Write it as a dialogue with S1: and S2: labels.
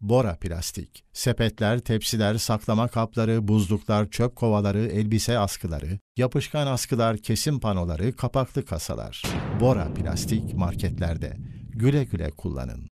S1: Bora plastik, sepetler, tepsiler, saklama kapları, buzluklar, çöp kovaları, elbise askıları, yapışkan askılar, kesim panoları, kapaklı kasalar. Bora plastik marketlerde. Güle güle kullanın.